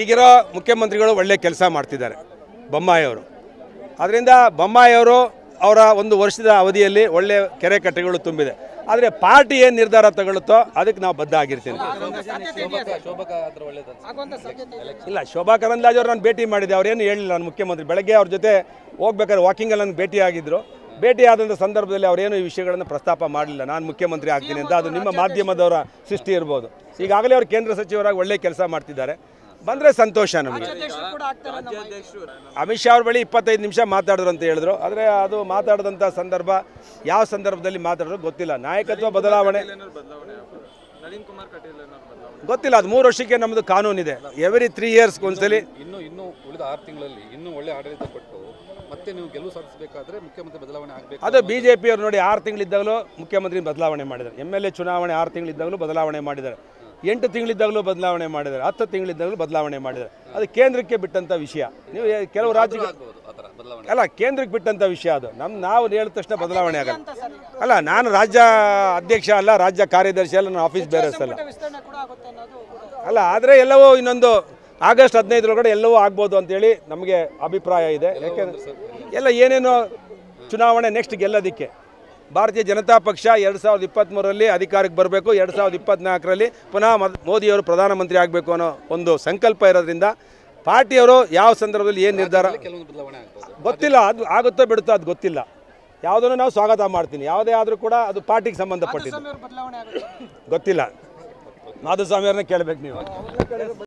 ಈಗಿರೋ ಮುಖ್ಯಮಂತ್ರಿಗಳು ಒಳ್ಳೆ ಕೆಲಸ ಮಾಡ್ತಿದ್ದಾರೆ ಬೊಮ್ಮಾಯಿಯವರು ಅದರಿಂದ ಬೊಮ್ಮಾಯಿಯವರು ಅವರ ಒಂದು ವರ್ಷದ ಅವಧಿಯಲ್ಲಿ ಒಳ್ಳೆ ಕೆರೆ ಕಟ್ಟೆಗಳು ತುಂಬಿದೆ ಆದರೆ ಪಾರ್ಟಿ ಏನು ನಿರ್ಧಾರ ತಗೊಳುತ್ತೋ ಅದಕ್ಕೆ ನಾವು ಬದ್ಧ ಆಗಿರ್ತೀನಿ ಇಲ್ಲ ಶೋಭಾ ಕರಂದಾಜ್ ಅವರು ನಾನು ಭೇಟಿ ಮಾಡಿದೆ ಅವ್ರೇನು ಹೇಳಿಲ್ಲ ನಾನು ಮುಖ್ಯಮಂತ್ರಿ ಬೆಳಗ್ಗೆ ಅವ್ರ ಜೊತೆ ಹೋಗ್ಬೇಕಾದ್ರೆ ವಾಕಿಂಗಲ್ಲಿ ನನಗೆ ಭೇಟಿ ಆಗಿದ್ದರು ಭೇಟಿ ಆದಂಥ ಸಂದರ್ಭದಲ್ಲಿ ಅವರೇನು ಈ ವಿಷಯಗಳನ್ನು ಪ್ರಸ್ತಾಪ ಮಾಡಲಿಲ್ಲ ನಾನು ಮುಖ್ಯಮಂತ್ರಿ ಆಗ್ತೀನಿ ಅಂತ ಅದು ನಿಮ್ಮ ಮಾಧ್ಯಮದವರ ಸೃಷ್ಟಿ ಇರ್ಬೋದು ಈಗಾಗಲೇ ಅವರು ಕೇಂದ್ರ ಸಚಿವರಾಗಿ ಒಳ್ಳೆ ಕೆಲಸ ಮಾಡ್ತಿದ್ದಾರೆ ಬಂದ್ರೆ ಸಂತೋಷ ನಮಗೆ ಅಮಿತ್ ಶಾ ಅವ್ರ ಬಳಿ ಇಪ್ಪತ್ತೈದು ನಿಮಿಷ ಮಾತಾಡಿದ್ರು ಅಂತ ಹೇಳಿದ್ರು ಆದರೆ ಅದು ಮಾತಾಡಿದಂಥ ಸಂದರ್ಭ ಯಾವ ಸಂದರ್ಭದಲ್ಲಿ ಮಾತಾಡಿದ್ರು ಗೊತ್ತಿಲ್ಲ ನಾಯಕತ್ವ ಬದಲಾವಣೆ ಗೊತ್ತಿಲ್ಲ ಅದು ಮೂರು ವರ್ಷಕ್ಕೆ ನಮ್ಮದು ಕಾನೂನಿದೆ ಎವ್ರಿ ತ್ರೀ ಇಯರ್ಸ್ ಒಂದ್ಸಲಿ ಇನ್ನು ಇನ್ನು ಉಳಿದ ಆರು ತಿಂಗಳಲ್ಲಿ ಇನ್ನೂ ಒಳ್ಳೆ ಆಡಳಿತ ಕೊಟ್ಟು ಮತ್ತೆ ನೀವು ಗೆಲುವು ಸಾಧಿಸಬೇಕಾದ್ರೆ ಮುಖ್ಯಮಂತ್ರಿ ಬದಲಾವಣೆ ಆಗಬೇಕು ಅದು ಬಿ ಜೆ ನೋಡಿ ಆರು ತಿಂಗಳಿದ್ದಾಗಲೂ ಮುಖ್ಯಮಂತ್ರಿ ಬದಲಾವಣೆ ಮಾಡಿದ್ದಾರೆ ಎಮ್ ಎಲ್ ಎ ಚುನಾವಣೆ ಆರು ತಿಂಗಳಿದ್ದಾಗಲೂ ಬದಲಾವಣೆ ಮಾಡಿದ್ದಾರೆ ಎಂಟು ತಿಂಗಳಿದ್ದಾಗಲೂ ಬದಲಾವಣೆ ಮಾಡಿದ್ದಾರೆ ಹತ್ತು ತಿಂಗಳಿದ್ದಾಗಲೂ ಬದಲಾವಣೆ ಮಾಡಿದ್ದಾರೆ ಅದು ಕೇಂದ್ರಕ್ಕೆ ಬಿಟ್ಟಂಥ ವಿಷಯ ನೀವು ಕೆಲವು ರಾಜ್ಯ ಅಲ್ಲ ಕೇಂದ್ರಕ್ಕೆ ಬಿಟ್ಟಂಥ ವಿಷಯ ಅದು ನಮ್ಮ ನಾವು ಹೇಳಿದ ತಕ್ಷಣ ಬದಲಾವಣೆ ಆಗಲ್ಲ ಅಲ್ಲ ನಾನು ರಾಜ್ಯ ಅಧ್ಯಕ್ಷ ಅಲ್ಲ ರಾಜ್ಯ ಕಾರ್ಯದರ್ಶಿ ಅಲ್ಲ ನಾನು ಆಫೀಸ್ ಬೇರೆ ಅಲ್ಲ ಅಲ್ಲ ಆದರೆ ಎಲ್ಲವೂ ಇನ್ನೊಂದು ಆಗಸ್ಟ್ ಹದಿನೈದರೊಳಗಡೆ ಎಲ್ಲವೂ ಆಗ್ಬೋದು ಅಂತೇಳಿ ನಮಗೆ ಅಭಿಪ್ರಾಯ ಇದೆ ಯಾಕೆಂದ್ರೆ ಎಲ್ಲ ಏನೇನೋ ಚುನಾವಣೆ ನೆಕ್ಸ್ಟ್ ಗೆಲ್ಲೋದಕ್ಕೆ ಭಾರತೀಯ ಜನತಾ ಪಕ್ಷ ಎರಡು ಸಾವಿರದ ಇಪ್ಪತ್ತ್ಮೂರರಲ್ಲಿ ಅಧಿಕಾರಕ್ಕೆ ಬರಬೇಕು ಎರಡು ಸಾವಿರದ ಇಪ್ಪತ್ತ್ನಾಲ್ಕರಲ್ಲಿ ಪುನಃ ಮೋದಿಯವರು ಪ್ರಧಾನಮಂತ್ರಿ ಆಗಬೇಕು ಅನ್ನೋ ಒಂದು ಸಂಕಲ್ಪ ಇರೋದ್ರಿಂದ ಪಾರ್ಟಿಯವರು ಯಾವ ಸಂದರ್ಭದಲ್ಲಿ ಏನು ನಿರ್ಧಾರ ಗೊತ್ತಿಲ್ಲ ಅದು ಆಗುತ್ತೋ ಬಿಡುತ್ತೋ ಅದು ಗೊತ್ತಿಲ್ಲ ಯಾವುದನ್ನು ನಾವು ಸ್ವಾಗತ ಮಾಡ್ತೀನಿ ಯಾವುದೇ ಆದರೂ ಕೂಡ ಅದು ಪಾರ್ಟಿಗೆ ಸಂಬಂಧಪಟ್ಟಿದ್ದು ಗೊತ್ತಿಲ್ಲ ಮಾಧುಸ್ವಾಮಿಯವ್ರನ್ನ ಕೇಳಬೇಕು ನೀವು